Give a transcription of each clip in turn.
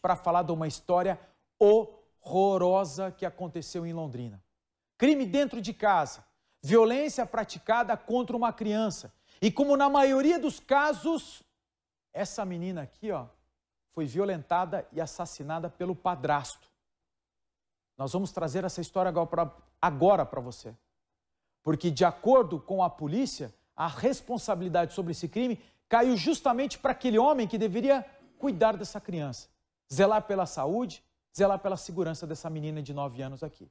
para falar de uma história horrorosa que aconteceu em Londrina. Crime dentro de casa, violência praticada contra uma criança. E como na maioria dos casos, essa menina aqui, ó, foi violentada e assassinada pelo padrasto. Nós vamos trazer essa história agora para você. Porque, de acordo com a polícia, a responsabilidade sobre esse crime caiu justamente para aquele homem que deveria cuidar dessa criança zelar pela saúde, zelar pela segurança dessa menina de 9 anos aqui.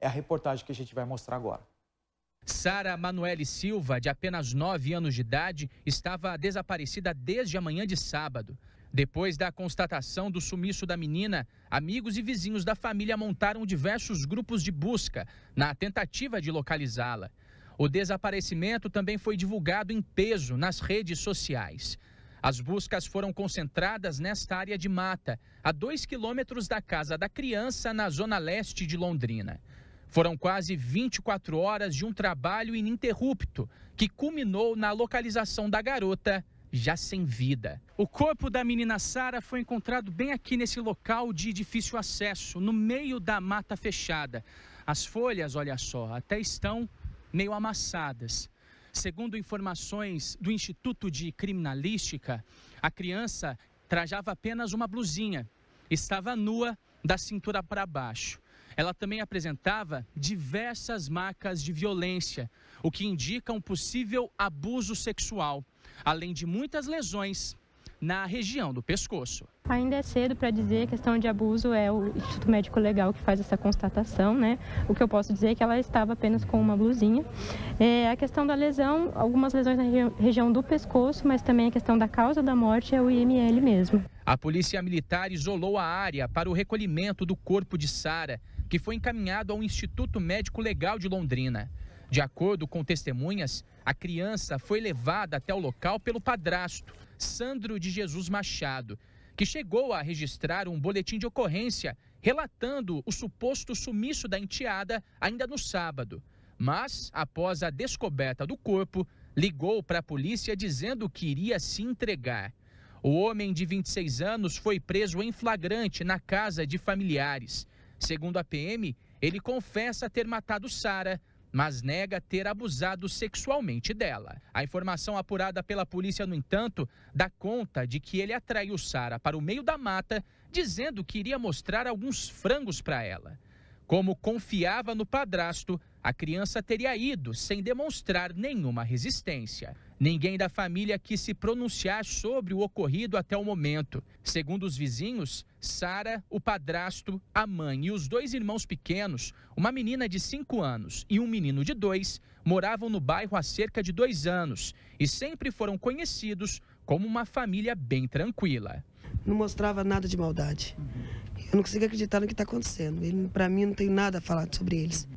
É a reportagem que a gente vai mostrar agora. Sara Manuele Silva, de apenas 9 anos de idade, estava desaparecida desde a manhã de sábado. Depois da constatação do sumiço da menina, amigos e vizinhos da família montaram diversos grupos de busca na tentativa de localizá-la. O desaparecimento também foi divulgado em peso nas redes sociais. As buscas foram concentradas nesta área de mata, a dois quilômetros da casa da criança, na zona leste de Londrina. Foram quase 24 horas de um trabalho ininterrupto, que culminou na localização da garota, já sem vida. O corpo da menina Sara foi encontrado bem aqui nesse local de difícil acesso, no meio da mata fechada. As folhas, olha só, até estão meio amassadas. Segundo informações do Instituto de Criminalística, a criança trajava apenas uma blusinha, estava nua da cintura para baixo. Ela também apresentava diversas marcas de violência, o que indica um possível abuso sexual, além de muitas lesões na região do pescoço. Ainda é cedo para dizer, a questão de abuso é o Instituto Médico Legal que faz essa constatação, né? O que eu posso dizer é que ela estava apenas com uma blusinha. É, a questão da lesão, algumas lesões na região do pescoço, mas também a questão da causa da morte é o IML mesmo. A Polícia Militar isolou a área para o recolhimento do corpo de Sara, que foi encaminhado ao Instituto Médico Legal de Londrina. De acordo com testemunhas, a criança foi levada até o local pelo padrasto, Sandro de Jesus Machado, que chegou a registrar um boletim de ocorrência relatando o suposto sumiço da enteada ainda no sábado. Mas, após a descoberta do corpo, ligou para a polícia dizendo que iria se entregar. O homem de 26 anos foi preso em flagrante na casa de familiares. Segundo a PM, ele confessa ter matado Sara mas nega ter abusado sexualmente dela. A informação apurada pela polícia, no entanto, dá conta de que ele atraiu Sara para o meio da mata, dizendo que iria mostrar alguns frangos para ela. Como confiava no padrasto, a criança teria ido sem demonstrar nenhuma resistência. Ninguém da família quis se pronunciar sobre o ocorrido até o momento. Segundo os vizinhos, Sara, o padrasto, a mãe e os dois irmãos pequenos, uma menina de 5 anos e um menino de 2, moravam no bairro há cerca de dois anos e sempre foram conhecidos como uma família bem tranquila. Não mostrava nada de maldade. Eu não consigo acreditar no que está acontecendo. Para mim, não tem nada a falar sobre eles.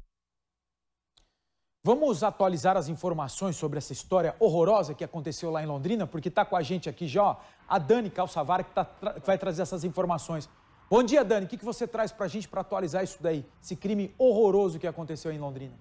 Vamos atualizar as informações sobre essa história horrorosa que aconteceu lá em Londrina, porque está com a gente aqui já ó, a Dani Calçavara, que, tá, que, vai trazer essas informações. Bom dia, Dani. O que, que você traz para a gente para atualizar isso daí, esse crime horroroso que aconteceu em Londrina?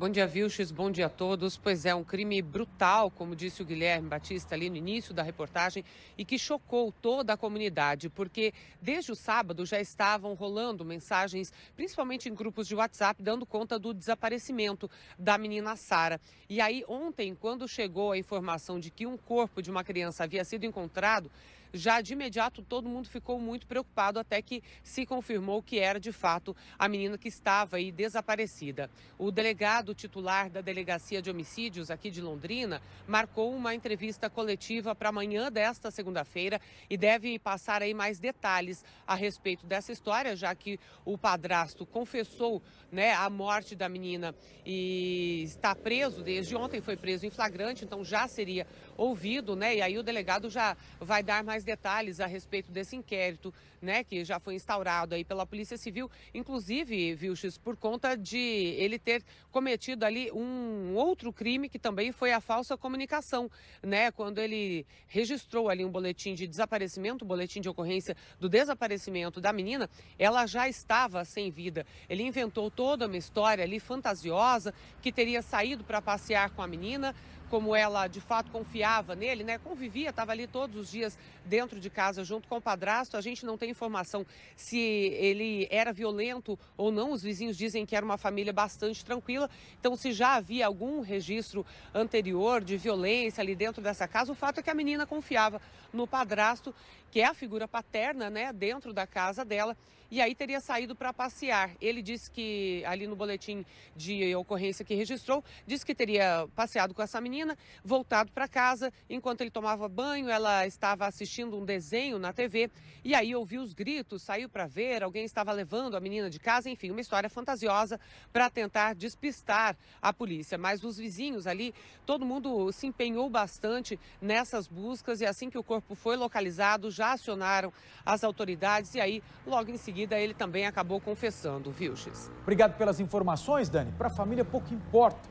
Bom dia, Vilches. Bom dia a todos. Pois é, um crime brutal, como disse o Guilherme Batista ali no início da reportagem, e que chocou toda a comunidade, porque desde o sábado já estavam rolando mensagens, principalmente em grupos de WhatsApp, dando conta do desaparecimento da menina Sara. E aí, ontem, quando chegou a informação de que um corpo de uma criança havia sido encontrado, já de imediato todo mundo ficou muito preocupado até que se confirmou que era de fato a menina que estava aí desaparecida. O delegado titular da Delegacia de Homicídios aqui de Londrina marcou uma entrevista coletiva para amanhã desta segunda-feira e deve passar aí mais detalhes a respeito dessa história, já que o padrasto confessou, né, a morte da menina e está preso desde ontem, foi preso em flagrante, então já seria ouvido, né? E aí o delegado já vai dar mais mais detalhes a respeito desse inquérito, né, que já foi instaurado aí pela Polícia Civil, inclusive, viu, X, por conta de ele ter cometido ali um outro crime que também foi a falsa comunicação, né, quando ele registrou ali um boletim de desaparecimento, um boletim de ocorrência do desaparecimento da menina, ela já estava sem vida. Ele inventou toda uma história ali fantasiosa que teria saído para passear com a menina, como ela de fato confiava nele, né? Convivia, estava ali todos os dias dentro de casa junto com o padrasto. A gente não tem informação se ele era violento ou não. Os vizinhos dizem que era uma família bastante tranquila. Então, se já havia algum registro anterior de violência ali dentro dessa casa, o fato é que a menina confiava no padrasto, que é a figura paterna, né, dentro da casa dela, e aí teria saído para passear. Ele disse que ali no boletim de ocorrência que registrou, disse que teria passeado com essa menina menina, voltado para casa. Enquanto ele tomava banho, ela estava assistindo um desenho na TV e aí ouviu os gritos, saiu para ver, alguém estava levando a menina de casa, enfim, uma história fantasiosa para tentar despistar a polícia. Mas os vizinhos ali, todo mundo se empenhou bastante nessas buscas e assim que o corpo foi localizado, já acionaram as autoridades e aí, logo em seguida, ele também acabou confessando, viu, X? Obrigado pelas informações, Dani. Para a família, pouco importa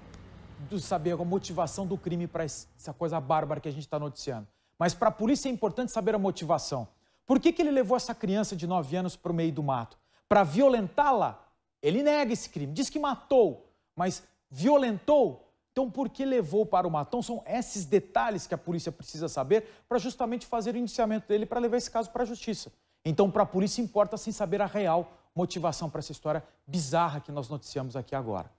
do saber a motivação do crime para essa coisa bárbara que a gente está noticiando. Mas para a polícia é importante saber a motivação. Por que, que ele levou essa criança de 9 anos para o meio do mato? Para violentá-la? Ele nega esse crime, diz que matou, mas violentou? Então, por que levou para o matão? são esses detalhes que a polícia precisa saber para justamente fazer o indiciamento dele para levar esse caso para a justiça. Então, para a polícia, importa sim saber a real motivação para essa história bizarra que nós noticiamos aqui agora.